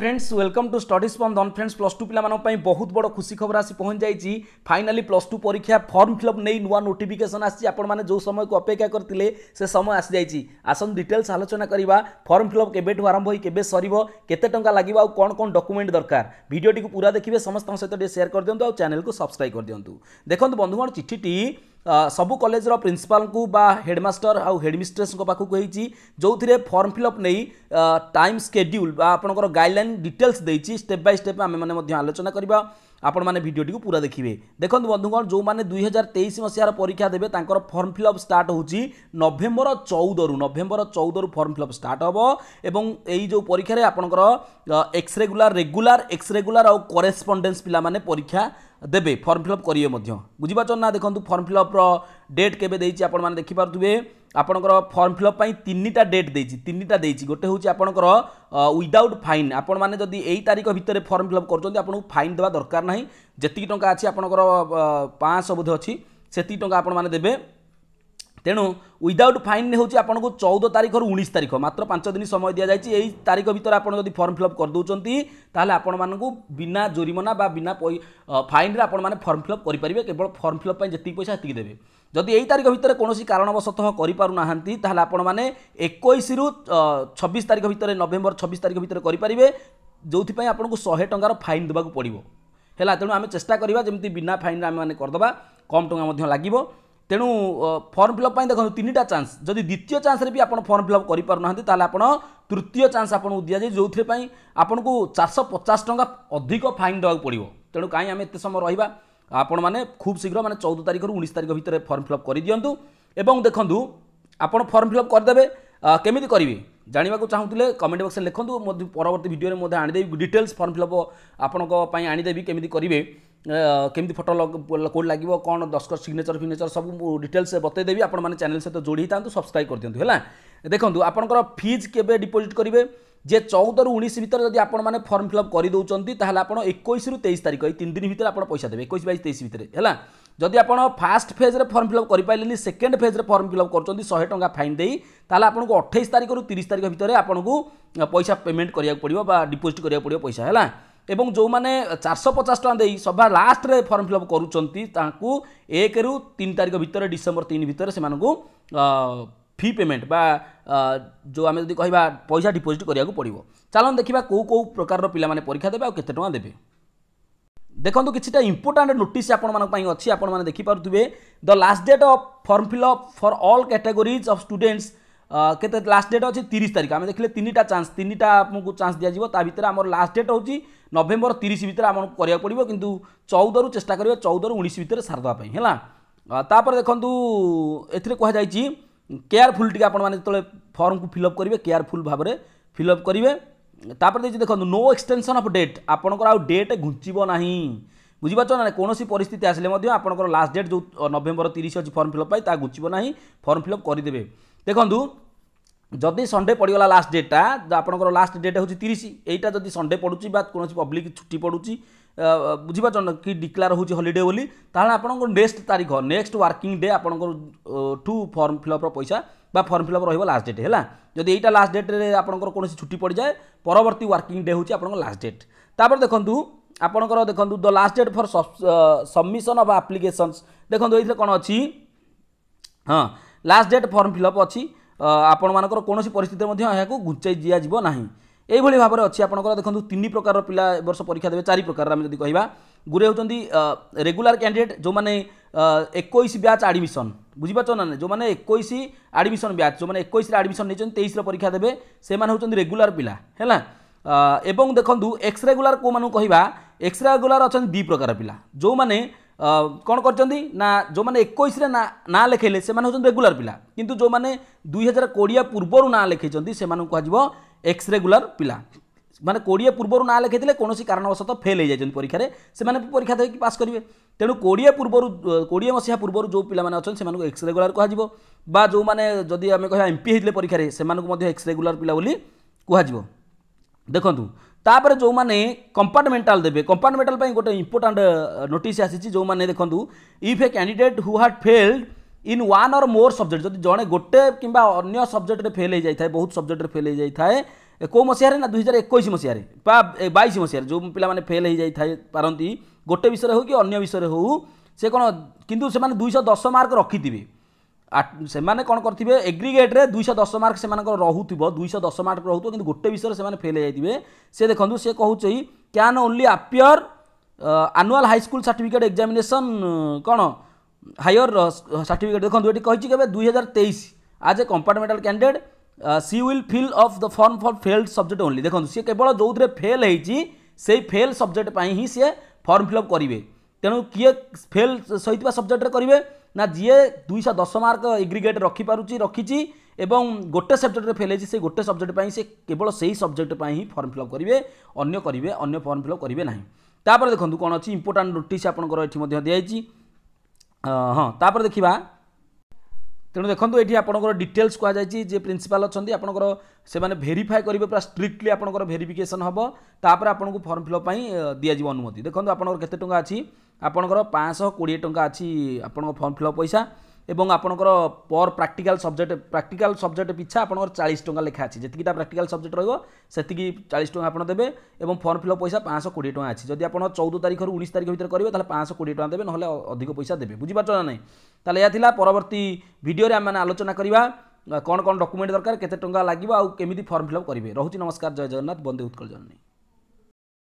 friends welcome to studies from দন friends plus two পিলামানক পাই বহুত বড় খুশি খবর আসি পৌঁছ যাইছি ফাইনালি প্লস টু পরীক্ষা ফর্ম ফিল আপ নেই নূয়া নোটিফিকেসন আসছি আপনার যে সময়কে অপেক্ষা করলে সে সময় আসি যাইছি আসুন ডিটেলস আলোচনা করা ফর্ম ফিল আপ কেবেঠু আরম্ভ হয়ে কেবে সরব কেতে টঙ্কা লাগবে আউ কোণ কোণ ডকুমেন্ট দরকার ভিডিওটি পুরা দেখবে সমস্ত সহ সেয়ার করে দিও চ্যানেল সবসক্রাইব করে দিও দেখুন বন্ধুগণ চিঠিটি ସବୁ କଲେଜର ପ୍ରିନ୍ସିପାଲଙ୍କୁ ବା ହେଡ଼ମାଷ୍ଟର ଆଉ ହେଡ଼ମିଷ୍ଟ୍ରେସଙ୍କ ପାଖକୁ ହେଇଛି ଯେଉଁଥିରେ ଫର୍ମ ଫିଲ୍ଅପ୍ ନେଇ ଟାଇମ୍ ସ୍କେଡ୍ୟୁଲ୍ ବା ଆପଣଙ୍କର ଗାଇଡ଼ଲାଇନ୍ ଡିଟେଲ୍ସ ଦେଇଛି ଷ୍ଟେପ୍ ବାଇ ଷ୍ଟେପ୍ ଆମେମାନେ ମଧ୍ୟ ଆଲୋଚନା କରିବା ଆପଣମାନେ ଭିଡ଼ିଓଟିକୁ ପୁରା ଦେଖିବେ ଦେଖନ୍ତୁ ବନ୍ଧୁଗଣ ଯେଉଁମାନେ ଦୁଇ ହଜାର ତେଇଶ ମସିହାର ପରୀକ୍ଷା ଦେବେ ତାଙ୍କର ଫର୍ମ ଫିଲ୍ଅପ୍ ଷ୍ଟାର୍ଟ ହେଉଛି ନଭେମ୍ବର ଚଉଦରୁ ନଭେମ୍ବର ଚଉଦରୁ ଫର୍ମ ଫିଲ୍ଅପ୍ ଷ୍ଟାର୍ଟ ହେବ ଏବଂ ଏଇ ଯେଉଁ ପରୀକ୍ଷାରେ ଆପଣଙ୍କର ex regular regular ex regular ଆଉ କରେସ୍ପଣ୍ଡେନ୍ସ ପିଲାମାନେ ପରୀକ୍ଷା দেবে ফর্ম ফিলঅপ করিবে মধ্য বুঝিপারছেন না দেখুন ফর্ম ফিলঅপর ডেট কেবে দিয়েছি আপনার দেখিপারে আপনার ফর্ম ফিলঅপ তিনটা ডেট দিয়েছি তিনটা দিয়েছি গোটে হচ্ছে আপনার উইদাউট ফাইন আপনার যদি এই তারিখ ভিতরে ফর্ম ফিলঅপ করছেন আপনার ফাইন দেওয়া দরকার না যেত টাকা আছে আপনার পাঁচশহ বোধে অনেক টাকা আপনার দেবে ତେଣୁ ୱିଦାଉଟ୍ ଫାଇନ୍ ହେଉଛି ଆପଣଙ୍କୁ ଚଉଦ ତାରିଖରୁ ଉଣେଇଶ ତାରିଖ ମାତ୍ର ପାଞ୍ଚ ଦିନ ସମୟ ଦିଆଯାଇଛି ଏହି ତାରିଖ ଭିତରେ ଆପଣ ଯଦି ଫର୍ମ ଫିଲ୍ଅପ୍ କରିଦେଉଛନ୍ତି ତାହେଲେ ଆପଣମାନଙ୍କୁ ବିନା ଜୋରିମାନା ବା ବିନା ଫାଇନ୍ରେ ଆପଣମାନେ ଫର୍ମ ଫିଲ୍ଅପ୍ କରିପାରିବେ କେବଳ ଫର୍ମ ଫିଲ୍ଅପ୍ ପାଇଁ ଯେତିକି ପଇସା ସେତିକି ଦେବେ ଯଦି ଏହି ତାରିଖ ଭିତରେ କୌଣସି କାରଣବଶତଃ କରିପାରୁନାହାନ୍ତି ତାହେଲେ ଆପଣମାନେ ଏକୋଇଶରୁ ଛବିଶ ତାରିଖ ଭିତରେ ନଭେମ୍ବର ଛବିଶ ତାରିଖ ଭିତରେ କରିପାରିବେ ଯେଉଁଥିପାଇଁ ଆପଣଙ୍କୁ ଶହେ ଟଙ୍କାର ଫାଇନ୍ ଦେବାକୁ ପଡ଼ିବ ହେଲା ତେଣୁ ଆମେ ଚେଷ୍ଟା କରିବା ଯେମିତି ବିନା ଫାଇନ୍ରେ ଆମେମାନେ କରିଦେବା କମ୍ ଟଙ୍କା ମଧ୍ୟ ଲାଗିବ তেণু ফর্ম ফিলঅপ দেখুন তিনটা চান্স যদি দ্বিতীয় চান্সরে বি আপনার ফর্ম ফিলঅপ করে পু না তাহলে আপনার তৃতীয় চান্স আপনার দিয়াযাই যে আপনার চারশো পচাশ টাকা অধিক ফাইন দেওয়া পড়ব তেণু কাই আমি এত সময় রহবা আপন মানে খুব শীঘ্র মানে চৌদ তারিখর উনিশ তারিখ ভিতরে ফর্ম ফিলঅপ করে দিও এবং দেখুন আপনার ফর্ম ফিলঅপ করেদেবে কেমিটি করবে জাঁয়া চাহুলে কমেন্ট বক্সে লিখুন পরবর্তী ভিডিওরে আনিদেবি ডিটেলস ফর্ম ফিলঅপ আপনার আনিদেবি কেমিটি করবে কেমি ফটো কোড লাগবে কোণ দশকর সিগনেচর ফিগনেচর সব ডিটেলস বতাইদেবি আপনার চ্যানেল সহ যোড়ি থাকে সবসক্রাইব করে দিও হ্যাঁ দেখুন আপনার ফিজ কেবে ডিপোজিট করবে যে চৌদরু উনিশ ভিতরে যদি আপনার ফর্ম ফিল আপ করে দেওয়া তাহলে আপনার একুশ রু তেইশ তারিখ এই তিন দিন ভিতরে আপনার পয়সা দেবে একুশ বাইশ তেইশ ভিতরে হ্যাঁ যদি আপনার ফার্স্ট ফেজ্রে ফর্ম ফিল আপ করে পাইলে সেকেন্ড ফেজ্রে ফর্ম ফিল আপ করছেন শহে টঙ্কা ফাইন দিয়ে তাহলে আপনার অঠাইশ তারিখ রু তিরিশ তারিখ ভিতরে আপনার পয়সা পেমেন্ট করা পড়ব বা ডিপোজিট করা পড়ব পয়সা হ্যাঁ এবং ଯେଉଁମାନେ ଚାରିଶହ ପଚାଶ ଟଙ୍କା ଦେଇ ସଭା ଲାଷ୍ଟରେ ଫର୍ମ ଫିଲ୍ଅପ୍ କରୁଛନ୍ତି ତାଙ୍କୁ ଏକରୁ ତିନି ତାରିଖ ଭିତରେ ଡିସେମ୍ବର ତିନି ଭିତରେ ସେମାନଙ୍କୁ ଫି ପେମେଣ୍ଟ ବା ଯେଉଁ ଆମେ ଯଦି କହିବା ପଇସା ଡିପୋଜିଟ୍ କରିବାକୁ ପଡ଼ିବ ଚାଲନ୍ତୁ ଦେଖିବା କେଉଁ କେଉଁ ପ୍ରକାରର ପିଲାମାନେ ପରୀକ୍ଷା ଦେବେ ଆଉ କେତେ ଟଙ୍କା ଦେବେ ଦେଖନ୍ତୁ କିଛିଟା ଇମ୍ପୋର୍ଟାଣ୍ଟ ନୋଟିସ୍ ଆପଣମାନଙ୍କ ପାଇଁ ଅଛି ଆପଣମାନେ ଦେଖିପାରୁଥିବେ the last date of form fill up for all categories of students କେତେ ଲାଷ୍ଟ ଡେଟ୍ ଅଛି ତିରିଶ ତାରିଖ ଆମେ ଦେଖିଲେ ତିନିଟା ଚାନ୍ସ ତିନିଟା ଆମକୁ ଚାନ୍ସ ଦିଆଯିବ ତା ଭିତରେ ଆମର ଲାଷ୍ଟ ଡେଟ୍ ହେଉଛି ନଭେମ୍ବର ତିରିଶ ଭିତରେ ଆମକୁ କରିବାକୁ ପଡ଼ିବ କିନ୍ତୁ ଚଉଦରୁ ଚେଷ୍ଟା କରିବା ଚଉଦରୁ ଉଣେଇଶ ଭିତରେ ସାରିଦେବା ପାଇଁ ହେଲା ତାପରେ ଦେଖନ୍ତୁ ଏଥିରେ କୁହାଯାଇଛି କେୟାରଫୁଲ୍ ଟିକେ ଆପଣମାନେ ଯେତେବେଳେ ଫର୍ମକୁ ଫିଲ୍ଅପ୍ କରିବେ କେୟାରଫୁଲ୍ ଭାବରେ ଫିଲ୍ଅପ୍ କରିବେ ତାପରେ ଦେଇଛି ଦେଖନ୍ତୁ ନୋ ଏକ୍ସଟେନ୍ସନ୍ ଅଫ୍ ଡେଟ୍ ଆପଣଙ୍କର ଆଉ ଡେଟ୍ ଘୁଞ୍ଚିବ ନାହିଁ ବୁଝିପାରୁଛ ନା କୌଣସି ପରିସ୍ଥିତି ଆସିଲେ ମଧ୍ୟ ଆପଣଙ୍କର ଲାଷ୍ଟ ଡେଟ୍ ଯେଉଁ ନଭେମ୍ବର ତିରିଶ ଅଛି ଫର୍ମ ଫିଲ୍ଅପ୍ ପାଇଁ ତାହା ଘୁଞ୍ଚିବ ନାହିଁ ଫର୍ମ ଫିଲ୍ଅପ୍ କରିଦେବେ ଦେଖନ୍ତୁ ଯଦି ସଣ୍ଡେ ପଡ଼ିଗଲା ଲାଷ୍ଟ ଡେଟ୍ଟା ଆପଣଙ୍କର ଲାଷ୍ଟ ଡେଟ୍ ହେଉଛି ତିରିଶ ଏଇଟା ଯଦି ସଣ୍ଡେ ପଡ଼ୁଛି ବା କୌଣସି ପବ୍ଲିକ୍ ଛୁଟି ପଡ଼ୁଛି ବୁଝିପାରୁଛନ୍ତି କି ଡିକ୍ଲାର ହେଉଛି ହଲିଡ଼େ ବୋଲି ତାହେଲେ ଆପଣଙ୍କ ନେକ୍ସଟ ତାରିଖ ନେକ୍ସଟ ୱାର୍କିଂ ଡେ ଆପଣଙ୍କର ଠୁ ଫର୍ମ ଫିଲ୍ଅପ୍ର ପଇସା বা ফর্ম ফিল আপ রহব লাস্ট ডেট হল যদি এইটা লাস্ট ডেট্রে আপনার কোণী ছুটি পড়ি যায় পরবর্তী ওয়ার্কিং ডে হচ্ছে আপনার লাস্ট ডেট তাপরে দেখুন আপনার দেখুন the last date for submission of applications দেখুন এই কোণ অ হ্যাঁ last date form fill up অ ଆପଣମାନଙ୍କର କୌଣସି ପରିସ୍ଥିତିରେ ମଧ୍ୟ ଏହାକୁ ଘୁଞ୍ଚାଇ ଦିଆଯିବ ନାହିଁ এইভাবে ভাবে অছি আপনার দেখুন তিন প্রকার পিলা এবর্ষ পরীক্ষা দেবে চারি প্রকার আমি যদি কহা গুড়ে হচ্ছেন রেগুলার ক্যাডিডেট যে একুশ ব্যাচ আডমিশন বুঝিপারছ না যে একুশ আডমিশন ব্যাচ যে একুশে আডমিশন নিয়েছেন তেইশর পরীক্ষা দেবে সে হচ্ছেন রেগুলার পিলা হল এবং দেখুন এক্স রেগুলার কেউ মানুষ কহা এক্স রেগুলার অনেক দুই প্রকার পিলা যে କ'ଣ କରିଛନ୍ତି ନା ଯେଉଁମାନେ ଏକୋଇଶରେ ନାଁ ଲେଖାଇଲେ ସେମାନେ ହେଉଛନ୍ତି ରେଗୁଲାର ପିଲା କିନ୍ତୁ ଯେଉଁମାନେ ଦୁଇ ହଜାର କୋଡ଼ିଏ ପୂର୍ବରୁ ନାଁ ଲେଖାଇଛନ୍ତି ସେମାନଙ୍କୁ କୁହାଯିବ ଏକ୍ସ ରେଗୁଲାର ପିଲା ମାନେ କୋଡ଼ିଏ ପୂର୍ବରୁ ନାଁ ଲେଖାଇଥିଲେ କୌଣସି କାରଣବଶତଃ ଫେଲ୍ ହୋଇଯାଇଛନ୍ତି ପରୀକ୍ଷାରେ ସେମାନେ ପରୀକ୍ଷା ଦେଇକି ପାସ୍ କରିବେ ତେଣୁ କୋଡ଼ିଏ ପୂର୍ବରୁ କୋଡ଼ିଏ ମସିହା ପୂର୍ବରୁ ଯେଉଁ ପିଲାମାନେ ଅଛନ୍ତି ସେମାନଙ୍କୁ ଏକ୍ସ ରେଗୁଲାର କୁହାଯିବ ବା ଯେଉଁମାନେ ଯଦି ଆମେ କହିବା ଏମ୍ପି ହୋଇଥିଲେ ପରୀକ୍ଷାରେ ସେମାନଙ୍କୁ ମଧ୍ୟ ଏକ୍ସ ରେଗୁଲାର ପିଲା ବୋଲି କୁହାଯିବ ଦେଖନ୍ତୁ तापर जो मैंने कंपार्टमेंटाल देते कंपार्टमेंटाल गोटे इंपोर्टाट नोट आसी जो मैंने देखो इफ ए कैंडिडेट हू हाड फेल्ड इन वन और मोर सब्जेक्ट जो जड़े गोटे कि सब्जेक्ट में फेल हो जाए बहुत सब्जेक्ट में फेल हो जाए कौ मसीह ना दुई हजार एक मसीह बैश मसीह जो पे फेल हो जाए पारती गोटे विषय हो कि अगर विषय हो कौन कितु से दुई दस मार्क रखिथे ସେମାନେ କ'ଣ କରିଥିବେ ଏଗ୍ରିଗେଟ୍ରେ ଦୁଇଶହ ଦଶ ମାର୍କ ସେମାନଙ୍କର ରହୁଥିବ ଦୁଇଶହ ଦଶ ମାର୍କ ରହୁଥିବ କିନ୍ତୁ ଗୋଟେ ବିଷୟରେ ସେମାନେ ଫେଲ୍ ହେଇଯାଇଥିବେ ସେ ଦେଖନ୍ତୁ ସେ କହୁଛି can only appear annual high school certificate examination କ'ଣ ହାୟର ସାର୍ଟିଫିକେଟ୍ ଦେଖନ୍ତୁ ଏଠି କହିଛି କେବେ ଦୁଇ ହଜାର ତେଇଶ as a compartmental candidate she will fill of the form for failed subject only ଦେଖନ୍ତୁ ସିଏ କେବଳ ଯେଉଁଥିରେ ଫେଲ୍ ହେଇଛି ସେଇ ଫେଲ୍ ସବଜେକ୍ଟ ପାଇଁ ହିଁ ସିଏ ଫର୍ମ ଫିଲ୍ଅପ୍ କରିବେ ତେଣୁ କିଏ ଫେଲ୍ ସହିଥିବା ସବଜେକ୍ଟରେ କରିବେ ନା ଯିଏ ଦୁଇଶହ ଦଶ ମାର୍କ ଏଗ୍ରିଗେଟ୍ ରଖିପାରୁଛି ରଖିଛି ଏବଂ ଗୋଟେ ସବଜେକ୍ଟରେ ଫେଲ୍ ହେଇଛି ସେ ଗୋଟେ ସବଜେକ୍ଟ ପାଇଁ ସେ କେବଳ ସେହି ସବଜେକ୍ଟ ପାଇଁ ହିଁ ଫର୍ମ ଫିଲ୍ଅପ୍ କରିବେ ଅନ୍ୟ କରିବେ ଅନ୍ୟ ଫର୍ମ ଫିଲ୍ଅପ୍ କରିବେ ନାହିଁ ତାପରେ ଦେଖନ୍ତୁ କ'ଣ ଅଛି ଇମ୍ପୋର୍ଟାଣ୍ଟ ନୋଟିସ୍ ଆପଣଙ୍କର ଏଠି ମଧ୍ୟ ଦିଆଯାଇଛି ହଁ ତାପରେ ଦେଖିବା ତେଣୁ ଦେଖନ୍ତୁ ଏଠି ଆପଣଙ୍କର ଡିଟେଲ୍ସ କୁହାଯାଇଛି ଯେ ପ୍ରିନ୍ସିପାଲ୍ ଅଛନ୍ତି ଆପଣଙ୍କର ସେମାନେ ଭେରିଫାଏ କରିବେ ପୁରା ଷ୍ଟ୍ରିକ୍ଟଲି ଆପଣଙ୍କର ଭେରିଫିକେସନ୍ ହେବ ତାପରେ ଆପଣଙ୍କୁ ଫର୍ମ ଫିଲ୍ଅପ୍ ପାଇଁ ଦିଆଯିବ ଅନୁମତି ଦେଖନ୍ତୁ ଆପଣଙ୍କର କେତେ ଟଙ୍କା ଅଛି ଆପଣଙ୍କର ପାଞ୍ଚଶହ କୋଡ଼ିଏ ଟଙ୍କା ଅଛି ଆପଣଙ୍କ ଫର୍ମ ଫିଲ୍ଅପ୍ ପଇସା এবং আপনার পর প্রাকটিকাল সবজেক্ট প্রাকটিকাল সবজেক্ট পিছা আপনার চাশ টাকা লেখা আছে যেতকিটা প্রাকটিকাল সবজেক্ট রহব সেতিকি চাশ টাকা আপনার দেবে এবং ফর্ম ফিল আপ পয়সা পাঁচশো কোটি টাকা আছে যদি আপনার চৌদ তারিখর উনিশ তারিখ ভিতরে করবে তাহলে পাঁচশো কোটি টাকা দেবে নহলে অধিক পয়সা দেবে বুঝিপারছ না নাই তাহলে এয়া লা পরবর্তী ভিডিওরে আমি আলোচনা করা কোণ কোণ ডকুমেন্ট দরকার কেতে টাকা লাগবে আমিটি ফর্ম ফিল আপ করবে রহুচি নমস্কার জয় জগন্নাথ বন্দে উৎকল জননী